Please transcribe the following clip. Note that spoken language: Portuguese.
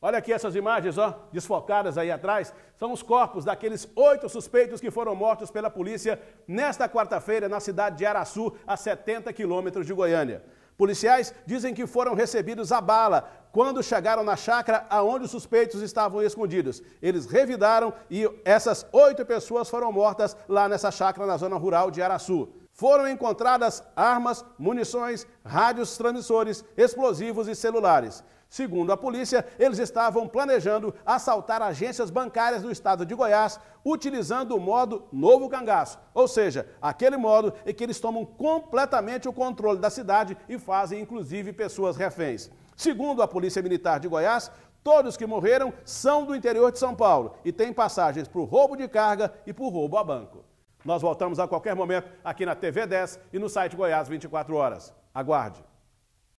Olha aqui essas imagens, ó, desfocadas aí atrás, são os corpos daqueles oito suspeitos que foram mortos pela polícia nesta quarta-feira na cidade de Araçu, a 70 quilômetros de Goiânia. Policiais dizem que foram recebidos a bala quando chegaram na chácara aonde os suspeitos estavam escondidos. Eles revidaram e essas oito pessoas foram mortas lá nessa chácara na zona rural de Araçu foram encontradas armas, munições, rádios transmissores, explosivos e celulares. Segundo a polícia, eles estavam planejando assaltar agências bancárias do estado de Goiás utilizando o modo novo cangaço, ou seja, aquele modo em que eles tomam completamente o controle da cidade e fazem inclusive pessoas reféns. Segundo a Polícia Militar de Goiás, todos que morreram são do interior de São Paulo e têm passagens por roubo de carga e por roubo a banco. Nós voltamos a qualquer momento aqui na TV 10 e no site Goiás 24 horas. Aguarde.